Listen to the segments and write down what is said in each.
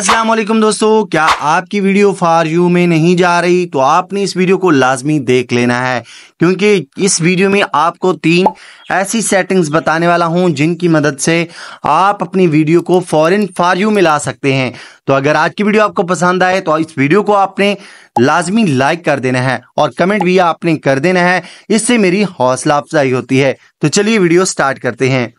असलम दोस्तों क्या आपकी वीडियो फार यू में नहीं जा रही तो आपने इस वीडियो को लाजमी देख लेना है क्योंकि इस वीडियो में आपको तीन ऐसी सेटिंग्स बताने वाला हूं जिनकी मदद से आप अपनी वीडियो को फॉरन फार यू में ला सकते हैं तो अगर आज की वीडियो आपको पसंद आए तो इस वीडियो को आपने लाजमी लाइक कर देना है और कमेंट भी आपने कर देना है इससे मेरी हौसला अफजाई होती है तो चलिए वीडियो स्टार्ट करते हैं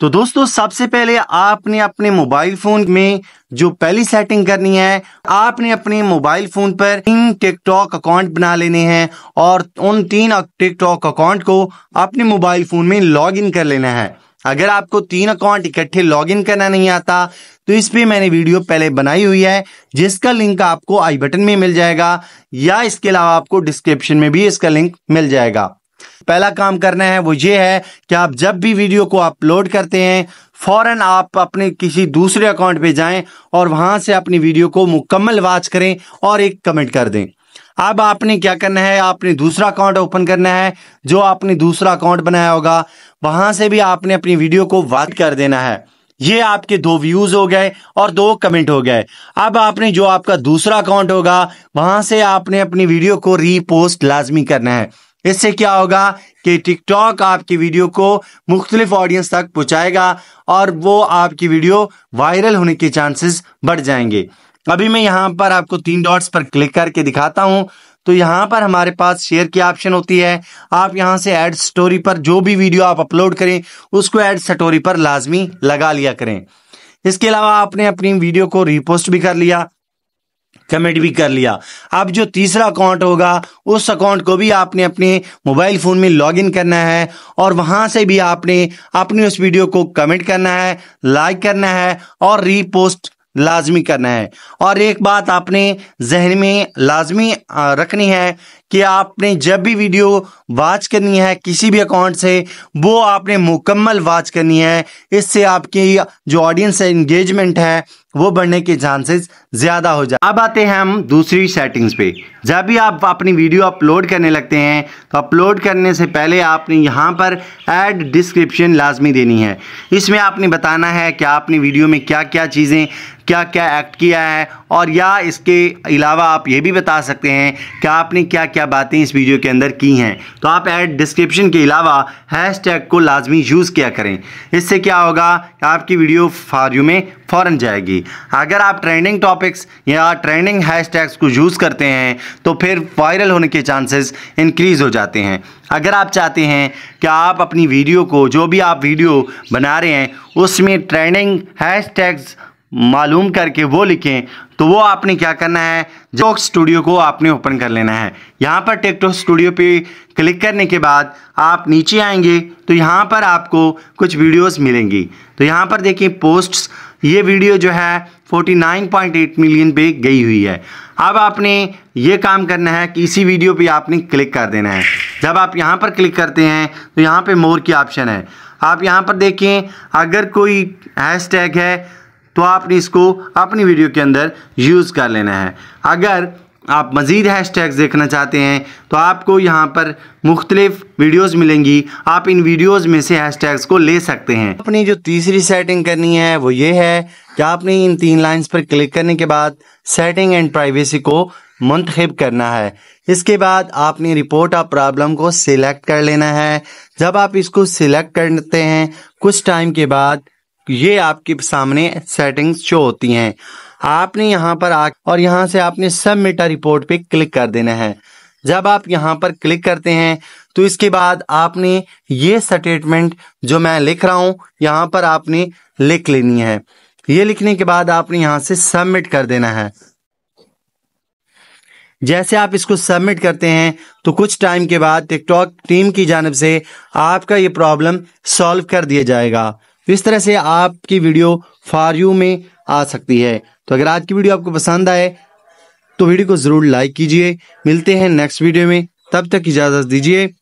तो दोस्तों सबसे पहले आपने अपने मोबाइल फोन में जो पहली सेटिंग करनी है आपने अपने मोबाइल फोन पर तीन टिकटॉक अकाउंट बना लेने हैं और उन तीन टिकटॉक अकाउंट को अपने मोबाइल फोन में लॉग इन कर लेना है अगर आपको तीन अकाउंट इकट्ठे लॉगिन करना नहीं आता तो इस पर मैंने वीडियो पहले बनाई हुई है जिसका लिंक आपको आई बटन में मिल जाएगा या इसके अलावा आपको डिस्क्रिप्शन में भी इसका लिंक मिल जाएगा पहला काम करना है वो ये है कि आप जब भी वीडियो को अपलोड करते हैं फ़ौरन आप अपने किसी दूसरे अकाउंट पे जाएं और वहां से अपनी वीडियो को मुकम्मल वाच करें और एक कमेंट कर दें अब आपने क्या करना है आपने दूसरा अकाउंट ओपन करना है जो आपने दूसरा अकाउंट बनाया होगा वहां से भी आपने अपनी वीडियो को वाच कर देना है ये आपके दो व्यूज हो गए और दो कमेंट हो गए अब आपने जो आपका दूसरा अकाउंट होगा वहां से आपने अपनी वीडियो को रीपोस्ट लाजमी करना है इससे क्या होगा कि टिकटॉक आपकी वीडियो को मुख्तलिफ ऑडियंस तक पहुंचाएगा और वो आपकी वीडियो वायरल होने के चांसेस बढ़ जाएंगे अभी मैं यहाँ पर आपको तीन डॉट्स पर क्लिक करके दिखाता हूँ तो यहाँ पर हमारे पास शेयर की ऑप्शन होती है आप यहाँ से एड स्टोरी पर जो भी वीडियो आप अपलोड करें उसको एड स्टोरी पर लाजमी लगा लिया करें इसके अलावा आपने अपनी वीडियो को रिपोस्ट भी कर लिया कमेंट भी कर लिया अब जो तीसरा अकाउंट होगा उस अकाउंट को भी आपने अपने मोबाइल फ़ोन में लॉगिन करना है और वहाँ से भी आपने अपनी उस वीडियो को कमेंट करना है लाइक करना है और रीपोस्ट लाजमी करना है और एक बात आपने जहन में लाजमी रखनी है कि आपने जब भी वीडियो वॉच करनी है किसी भी अकाउंट से वो आपने मुकम्मल वॉच करनी है इससे आपकी जो ऑडियंस है इंगेजमेंट है वो बढ़ने के चांसेस ज़्यादा हो जाए अब आते हैं हम दूसरी सेटिंग्स पे जब भी आप अपनी वीडियो अपलोड करने लगते हैं तो अपलोड करने से पहले आपने यहाँ पर ऐड डिस्क्रिप्शन लाजमी देनी है इसमें आपने बताना है कि आपने वीडियो में क्या क्या चीज़ें क्या क्या एक्ट किया है और या इसके अलावा आप ये भी बता सकते हैं कि आपने क्या क्या क्या बातें इस वीडियो के अंदर की हैं तो आप ऐड डिस्क्रिप्शन के अलावा हैश टैग को लाजमी यूज़ किया करें इससे क्या होगा आपकी वीडियो फारू में फ़ौरन जाएगी अगर आप ट्रेंडिंग टॉपिक्स या ट्रेंडिंग हैश टैग्स को यूज़ करते हैं तो फिर वायरल होने के चांसेस इंक्रीज़ हो जाते हैं अगर आप चाहते हैं कि आप अपनी वीडियो को जो भी आप वीडियो बना रहे हैं उसमें ट्रेंडिंग हैश टैग्स मालूम करके वो लिखें तो वो आपने क्या करना है टेकटॉक स्टूडियो को आपने ओपन कर लेना है यहाँ पर टेकटॉक स्टूडियो पे क्लिक करने के बाद आप नीचे आएंगे तो यहाँ पर आपको कुछ वीडियोस मिलेंगी तो यहाँ पर देखिए पोस्ट्स ये वीडियो जो है 49.8 मिलियन पे गई हुई है अब आपने ये काम करना है कि इसी वीडियो पर आपने क्लिक कर देना है जब आप यहाँ पर क्लिक करते हैं तो यहाँ पर मोर की ऑप्शन है आप यहाँ पर देखें अगर कोई हैश है तो आपने इसको अपनी वीडियो के अंदर यूज़ कर लेना है अगर आप मज़ीद हैशटैग्स देखना चाहते हैं तो आपको यहाँ पर मुख्तलिफ वीडियोस मिलेंगी आप इन वीडियोस में से हैशटैग्स को ले सकते हैं अपनी जो तीसरी सेटिंग करनी है वो ये है कि आपने इन तीन लाइंस पर क्लिक करने के बाद सेटिंग एंड प्राइवेसी को मंतखब करना है इसके बाद आपने रिपोर्ट ऑफ प्रॉब्लम को सिलेक्ट कर लेना है जब आप इसको सिलेक्ट करते हैं कुछ टाइम के बाद ये आपके सामने सेटिंग्स शो होती हैं आपने यहाँ पर आ और यहाँ से आपने सब मीटर रिपोर्ट पे क्लिक कर देना है जब आप यहाँ पर क्लिक करते हैं तो इसके बाद आपने ये स्टेटमेंट जो मैं लिख रहा हूँ यहाँ पर आपने लिख लेनी है ये लिखने के बाद आपने यहाँ से सबमिट कर देना है जैसे आप इसको सबमिट करते हैं तो कुछ टाइम के बाद टिकटॉक टीम की जानब से आपका ये प्रॉब्लम सॉल्व कर दिया जाएगा इस तरह से आपकी वीडियो फॉर यू में आ सकती है तो अगर आज की वीडियो आपको पसंद आए तो वीडियो को ज़रूर लाइक कीजिए मिलते हैं नेक्स्ट वीडियो में तब तक इजाज़त दीजिए